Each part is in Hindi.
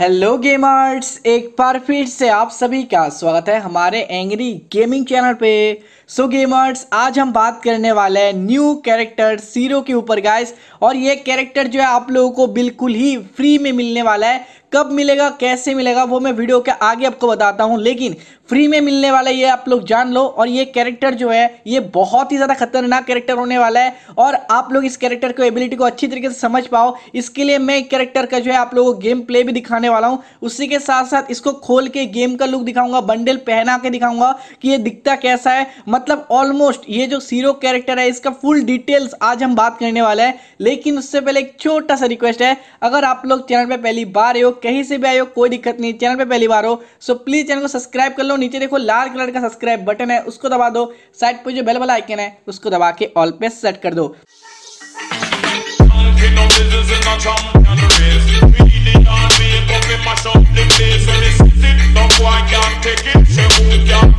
हेलो गेमर्स एक बार फिर से आप सभी का स्वागत है हमारे एंग्री गेमिंग चैनल पे सो so, गेमर्स आज हम बात करने वाले हैं न्यू कैरेक्टर सीरो के ऊपर गाइस और ये कैरेक्टर जो है आप लोगों को बिल्कुल ही फ्री में मिलने वाला है कब मिलेगा कैसे मिलेगा वो मैं वीडियो के आगे आपको बताता हूँ लेकिन फ्री में मिलने वाला ये आप लोग जान लो और ये कैरेक्टर जो है ये बहुत ही ज़्यादा खतरनाक कैरेक्टर होने वाला है और आप लोग इस कैरेक्टर को एबिलिटी को अच्छी तरीके से समझ पाओ इसके लिए मैं कैरेक्टर का जो है आप लोगों को गेम प्ले भी दिखाने वाला हूँ उसी के साथ साथ इसको खोल के गेम का लुक दिखाऊंगा बंडल पहना के दिखाऊंगा कि ये दिखता कैसा है मतलब ऑलमोस्ट ये जो सीरो कैरेक्टर है इसका फुल डिटेल्स आज हम बात करने वाले हैं लेकिन उससे पहले एक छोटा सा रिक्वेस्ट है अगर आप लोग चैनल पे पहली बार हो कहीं से भी आए हो कोई दिक्कत नहीं चैनल पे पहली बार हो सो प्लीज़ चैनल को सब्सक्राइब कर लो नीचे देखो लाल कलर का सब्सक्राइब बटन है उसको दबा दो साइड पर जो बेल वाला आइकन है उसको दबा के ऑल पे सेट कर दो my soul, can't take it, so who can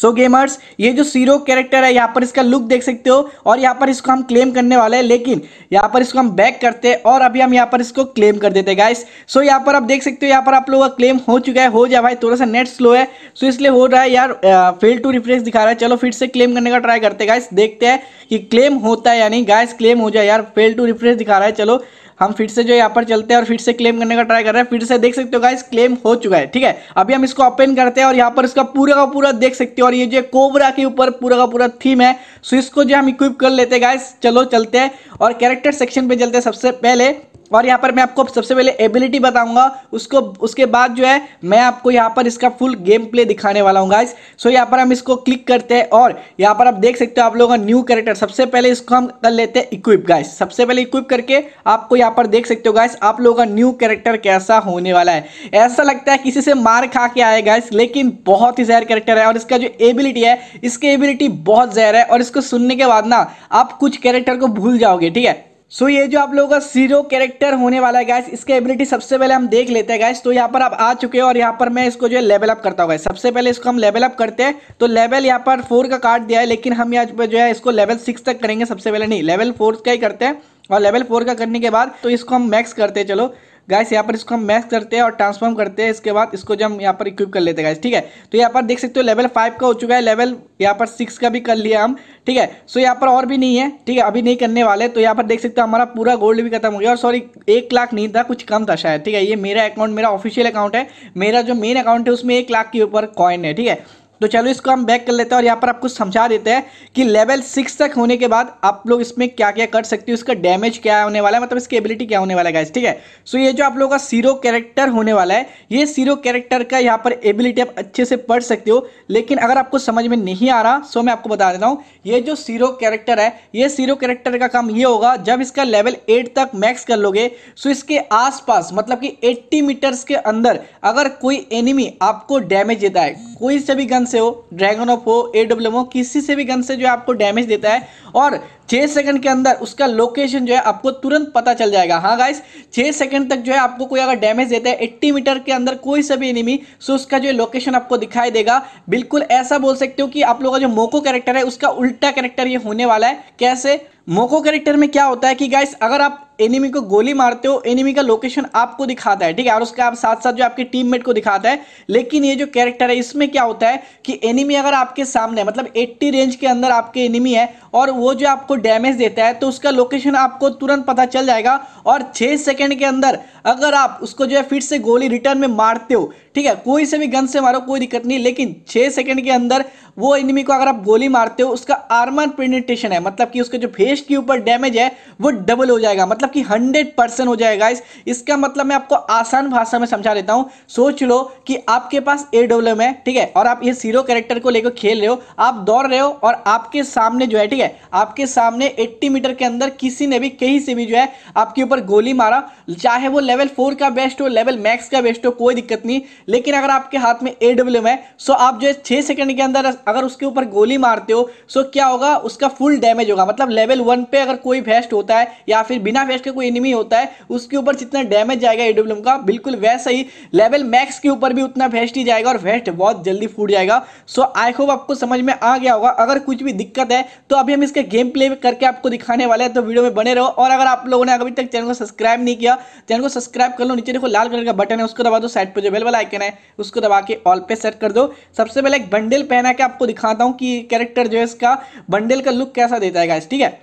so so, gamers ये जो सीरो कैरेक्टर है यहाँ पर इसका लुक देख सकते हो और यहाँ पर इसको हम क्लेम करने वाले हैं लेकिन यहाँ पर इसको हम बैक करते हैं और अभी हम यहाँ पर इसको क्लेम कर देते हैं गाइस सो so, यहाँ पर आप देख सकते हो यहाँ पर आप लोगों का क्लेम हो चुका है हो जाए भाई थोड़ा सा नेट स्लो है सो so, इसलिए हो रहा है यार फेल टू रिफ्रेश दिखा रहा है चलो फिर से क्लेम करने का ट्राई करते गाइस देखते हैं कि क्लेम होता है यानी गाइस क्लेम हो जाए यार फेल टू रिफ्रेश दिखा रहा है चलो हम फिर से जो यहाँ पर चलते हैं और फिर से क्लेम करने का ट्राई कर रहे हैं फिर से देख सकते हो गाइस क्लेम हो चुका है ठीक है अभी हम इसको ओपन करते हैं और यहाँ पर इसका पूरा का पूरा देख सकते हो और ये जो कोबरा के ऊपर पूरा का पूरा थीम है सो इसको जो हम इक्विप कर लेते हैं गाइस चलो चलते हैं और कैरेक्टर सेक्शन पे चलते हैं सबसे पहले और यहाँ पर मैं आपको सबसे पहले एबिलिटी बताऊंगा उसको उसके बाद जो है मैं आपको यहाँ पर इसका फुल गेम प्ले दिखाने वाला हूँ गाइज सो यहाँ पर हम इसको क्लिक करते हैं और यहाँ पर आप देख सकते हो आप लोगों का न्यू करेक्टर सबसे पहले इसको हम कर लेते हैं इक्विप गाइज सबसे पहले इक्विप करके आपको यहाँ पर देख सकते हो गाइस आप लोगों का न्यू करेक्टर कैसा होने वाला है ऐसा लगता है किसी से मार खा के आए गाइस लेकिन बहुत ही जहर करेक्टर है और इसका जो एबिलिटी है इसकी एबिलिटी बहुत जहर है और इसको सुनने के बाद ना आप कुछ कैरेक्टर को भूल जाओगे ठीक है सो so, ये जो आप लोगों का सीरो कैरेक्टर होने वाला है गैस इसके एबिलिटी सबसे पहले हम देख लेते हैं गैस तो यहाँ पर आप आ चुके हो और यहाँ पर मैं इसको जो है लेवल अप करता हूँ गैस सबसे पहले इसको हम लेवल अप करते हैं तो लेवल यहाँ पर फोर का कार्ड दिया है लेकिन हम यहाँ पर जो है इसको लेवल सिक्स तक करेंगे सबसे पहले नहीं लेवल फोर का ही करते हैं और लेवल फोर का करने के बाद तो इसको हम मैक्स करते हैं चलो गैस यहाँ पर इसको हम मैच करते हैं और ट्रांसफॉर्म करते हैं इसके बाद इसको जो हम यहाँ पर इक्विप कर लेते हैं गैस ठीक है तो यहाँ पर देख सकते हो लेवल फाइव का हो चुका है लेवल यहाँ पर सिक्स का भी कर लिया हम ठीक है सो यहाँ पर और भी नहीं है ठीक है अभी नहीं करने वाले तो यहाँ पर देख सकते हो हमारा पूरा गोल्ड भी खत्म हो गया और सॉरी एक लाख नहीं था कुछ कम था शायद ठीक है ये मेरा अकाउंट मेरा ऑफिशियल अकाउंट है मेरा जो मेन अकाउंट है उसमें एक लाख के ऊपर कॉइन है ठीक है तो चलो इसको हम बैक कर लेते हैं और यहाँ पर आपको समझा देते हैं कि लेवल सिक्स तक होने के बाद आप लोग इसमें क्या क्या कर सकते हो इसका डैमेज क्या होने वाला है मतलब इसकी एबिलिटी क्या होने वाला है ठीक है सो ये जो आप लोगों का सीरो कैरेक्टर होने वाला है ये सीरो कैरेक्टर का यहाँ पर एबिलिटी आप अच्छे से पढ़ सकते हो लेकिन अगर आपको समझ में नहीं आ रहा सो मैं आपको बता देता हूँ ये जो सीरो कैरेक्टर है ये सीरो कैरेक्टर का काम ये होगा जब इसका लेवल एट तक मैक्स कर लोगे सो इसके आसपास मतलब कि 80 मीटर्स के अंदर अगर कोई एनिमी आपको डैमेज देता है कोई से भी गन से हो ड्रैगन ऑफ हो ए डब्ल्यू हो किसी से भी गन से जो है आपको डैमेज देता है और छः सेकंड के अंदर उसका लोकेशन जो है आपको तुरंत पता चल जाएगा हाँ गाइस छः सेकंड तक जो है आपको कोई अगर डैमेज देता है एट्टी मीटर के अंदर कोई सा भी एनिमी सो उसका जो लोकेशन आपको दिखाई देगा बिल्कुल ऐसा बोल सकते हो कि आप लोगों का जो मोको कैरेक्टर है उसका उल्टा कैरेक्टर ये होने वाला है कैसे मोको कैरेक्टर में क्या होता है कि गाइस अगर आप एनिमी को गोली मारते हो एनिमी का लोकेशन आपको दिखाता है ठीक है और उसके आप साथ साथ जो आपके टीममेट को दिखाता है लेकिन ये जो कैरेक्टर है इसमें क्या होता है कि एनिमी अगर आपके सामने मतलब 80 रेंज के अंदर आपके एनिमी है और वो जो आपको डैमेज देता है तो उसका लोकेशन आपको तुरंत पता चल जाएगा और छः सेकेंड के अंदर अगर आप उसको जो है फिर से गोली रिटर्न में मारते हो ठीक है कोई से भी गन से मारो कोई दिक्कत नहीं लेकिन छः सेकेंड के अंदर वो एनिमी को अगर आप गोली मारते हो उसका आर्मर पेनिटेशन है मतलब कि उसके जो फेस के ऊपर डैमेज है वो डबल हो जाएगा मतलब मतलब कि हंड्रेड परसेंट हो जाएगा इस इसका मतलब मैं आपको आसान भाषा में समझा देता हूँ सोच लो कि आपके पास ए डब्ल्यू एम है ठीक है और आप ये सीरो कैरेक्टर को लेकर खेल रहे हो आप दौड़ रहे हो और आपके सामने जो है ठीक है आपके सामने एट्टी मीटर के अंदर किसी ने भी कहीं से भी जो है आपके ऊपर गोली मारा चाहे वो लेवल फोर का बेस्ट हो लेवल मैक्स का बेस्ट हो कोई दिक्कत नहीं लेकिन अगर आपके हाथ में ए डब्ल्यू एम है सो आप जो है छह सेकंड के अंदर अगर उसके ऊपर गोली मारते हो सो क्या होगा उसका फुल डैमेज होगा मतलब लेवल वन पे अगर कोई बेस्ट होता है या फिर बिना वेस्ट का कोई एनिमी होता है उसके ऊपर जितना डैमेज जाएगा एडब्ल्यूम का बिल्कुल वैसा ही लेवल मैक्स के ऊपर भी उतना वेस्ट ही जाएगा और वेस्ट बहुत जल्दी फूट जाएगा सो आई होप आपको समझ में आ गया होगा अगर कुछ भी दिक्कत है तो अभी हम इसका गेम प्ले करके आपको दिखाने वाले हैं तो वीडियो में बने रहो और अगर आप लोगों ने अभी तक चैनल को सब्सक्राइब नहीं किया चैनल को सब्सक्राइब कर लो नीचे देखो लाल कलर का बटन है उसको दबा दो साइड पर जो बेल वाला आइकन है उसको दबा के ऑल पे सेट कर दो सबसे पहले एक बंडल पहना के आपको दिखाता हूँ कि कैरेक्टर जो है इसका बंडल का लुक कैसा देता है ठीक है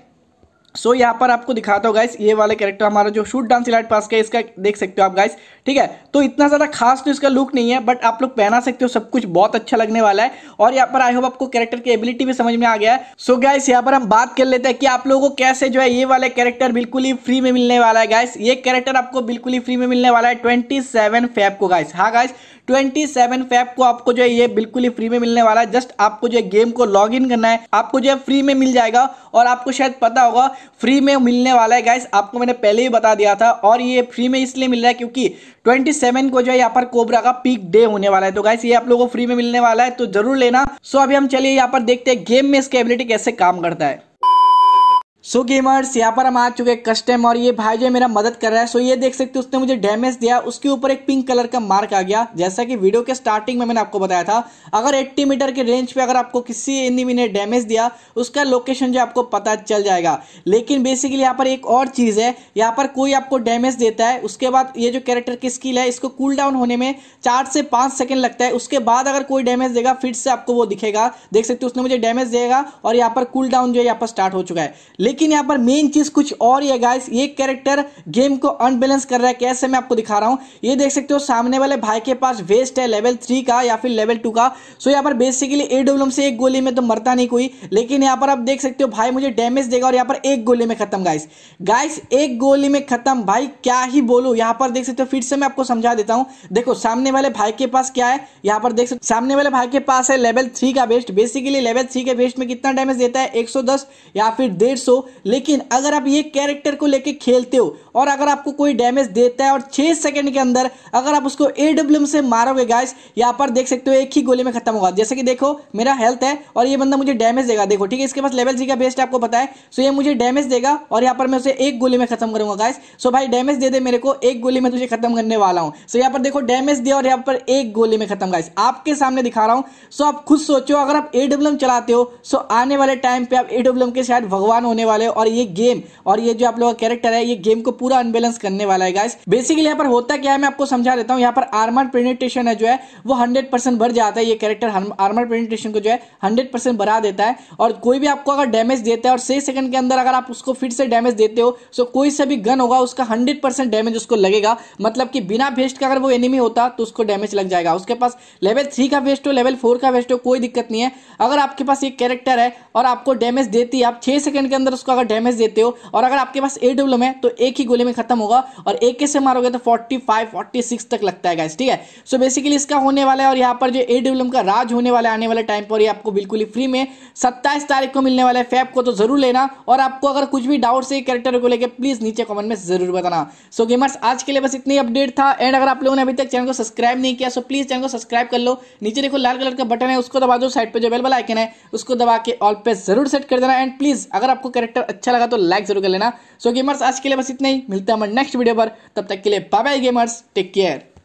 सो so, यहाँ पर आपको दिखाता हूँ गाइस ये वाले कैरेक्टर हमारा जो शूट डांस इलाइट पास का इसका देख सकते हो आप गाइस ठीक है तो इतना ज़्यादा खास तो इसका लुक नहीं है बट आप लोग पहना सकते हो सब कुछ बहुत अच्छा लगने वाला है और यहाँ पर आई होप आपको कैरेक्टर की एबिलिटी भी समझ में आ गया है सो so, गाइस यहाँ पर हम बात कर लेते हैं कि आप लोगों को कैसे जो है ये वाले कैरेक्टर बिल्कुल ही फ्री में मिलने वाला है गाइस ये कैरेक्टर आपको बिल्कुल ही फ्री में मिलने वाला है ट्वेंटी सेवन को गाइस हाँ गाइस ट्वेंटी सेवन फैप को आपको जो है ये बिल्कुल ही फ्री में मिलने वाला है जस्ट आपको जो है गेम को लॉग इन करना है आपको जो है फ्री में मिल जाएगा और आपको शायद पता होगा फ्री में मिलने वाला है गाइस आपको मैंने पहले ही बता दिया था और ये फ्री में इसलिए मिल रहा है क्योंकि सेवन को जो है यहाँ पर कोबरा का पीक डे होने वाला है तो गाइस ये आप लोगों को फ्री में मिलने वाला है तो जरूर लेना सो अभी हम चलिए यहाँ पर देखते हैं गेम में इसकी एबिलिटी कैसे काम करता है सो गेमर्स यहाँ पर हम आ चुके हैं कस्टम और ये भाई जो मेरा मदद कर रहा है सो ये देख सकते हो उसने मुझे डैमेज दिया उसके ऊपर एक पिंक कलर का मार्क आ गया जैसा कि वीडियो के स्टार्टिंग में मैंने आपको बताया था अगर 80 मीटर के रेंज पे अगर आपको किसी एनिमी ने डैमेज दिया उसका लोकेशन जो आपको पता चल जाएगा लेकिन बेसिकली यहाँ पर एक और चीज़ है यहाँ पर कोई आपको डैमेज देता है उसके बाद ये जो कैरेक्टर की स्किल है इसको कूल डाउन होने में चार से पाँच सेकेंड लगता है उसके बाद अगर कोई डैमेज देगा फिर से आपको वो दिखेगा देख सकते हो उसने मुझे डैमेज देगा और यहाँ पर कूल डाउन जो है यहाँ पर स्टार्ट हो चुका है लेकिन लेकिन यहाँ पर मेन चीज कुछ और ही है गाइस ये कैरेक्टर गेम को अनबैलेंस कर रहा है कैसे मैं आपको दिखा रहा हूँ ये देख सकते हो सामने वाले भाई के पास वेस्ट है लेवल थ्री का या फिर लेवल टू का सो यहाँ पर बेसिकली ए डब्ल्यू से एक गोली में तो मरता नहीं कोई लेकिन यहाँ पर आप देख सकते हो भाई मुझे डैमेज देगा और यहाँ पर एक गोली में खत्म गाइस गाइस एक गोली में खत्म भाई क्या ही बोलू यहाँ पर देख सकते हो फिर से मैं आपको समझा देता हूँ देखो सामने वाले भाई के पास क्या है यहाँ पर देख सकते सामने वाले भाई के पास है लेवल थ्री का बेस्ट बेसिकली लेवल थ्री के बेस्ट में कितना डैमेज देता है 110 या फिर 150 लेकिन अगर आप ये कैरेक्टर को लेके खेलते हो और अगर आपको कोई डैमेज देता है और छः सेकंड के अंदर अगर आप उसको ए से मारोगे गाइस यहाँ पर देख सकते हो एक ही गोली में खत्म होगा जैसे कि देखो मेरा हेल्थ है और ये बंदा मुझे डैमेज देगा देखो ठीक है इसके पास लेवल जी का बेस्ट आपको पता है सो ये मुझे डैमेज देगा और यहाँ पर मैं उसे एक गोली में खत्म करूंगा गाइस सो भाई डैमेज दे दे मेरे को एक गोली में तुझे खत्म करने वाला हूँ सो यहाँ पर देखो डैमेज दिया और यहाँ पर एक गोली में खत्म गाइस आपके सामने दिखा रहा हूँ सो आप खुद सोचो अगर आप ए चलाते हो सो आने वाले टाइम पे आप ए के शायद भगवान होने वाले हो और ये गेम और ये जो आप लोग का कैरेक्टर है ये गेम को पूरा अनबेलेंस करने वाला है गाइस बेसिकली यहाँ पर होता क्या है मैं आपको समझा देता हूँ यहाँ पर आर्मर प्रेजेंटेशन है जो है वो हंड्रेड परसेंट भर जाता है ये कैरेक्टर आर्मर प्रेजेंटेशन को जो है हंड्रेड परसेंट बढ़ा देता है और कोई भी आपको अगर डैमेज देता है और सही सेकंड के अंदर अगर आप उसको फिर से डैमेज देते हो तो कोई सा भी गन होगा उसका हंड्रेड परसेंट डैमेज उसको लगेगा मतलब कि बिना वेस्ट का अगर वो एनिमी होता तो उसको डैमेज लग जाएगा उसके पास लेवल थ्री का वेस्ट हो लेवल फोर का वेस्ट हो कोई दिक्कत नहीं है अगर आपके पास एक कैरेक्टर है और आपको डैमेज देती है आप छह सेकंड के अंदर उसको अगर डैमेज देते हो और अगर आपके पास ए डब्ल्यू है तो एक ही गोले में खत्म होगा और एक के से मारोगे तो फोर्टी फाइव फोर्टी सिक्स तक लगता है गैस ठीक है सो so बेसिकली इसका होने वाला है और यहाँ पर जो ए डब्ल्यू का राज होने वाला है आने वाले टाइम पर ये आपको बिल्कुल ही फ्री में सत्ताईस तारीख को मिलने वाला है फैप को तो जरूर लेना और आपको अगर कुछ भी डाउट से कैरेक्टर को लेकर प्लीज नीचे कॉमेंट में जरूर बताना सो so, गेमर्स आज के लिए बस इतनी अपडेट था एंड अगर आप लोगों ने अभी तक चैनल को सब्सक्राइब नहीं किया सो प्लीज चैनल को सब्सक्राइब कर लो नीचे देखो लाल कलर का बटन है उसको दबा दो साइड पर जो बेल वाला आइकन है उसको दबा के ऑल पे जरूर सेट कर देना एंड प्लीज अगर आपको कैरेक्टर कैरेक्टर अच्छा लगा तो लाइक जरूर कर लेना सो गेमर्स आज के लिए बस इतना ही मिलते हैं हमारे नेक्स्ट वीडियो पर तब तक के लिए bye bye gamers take care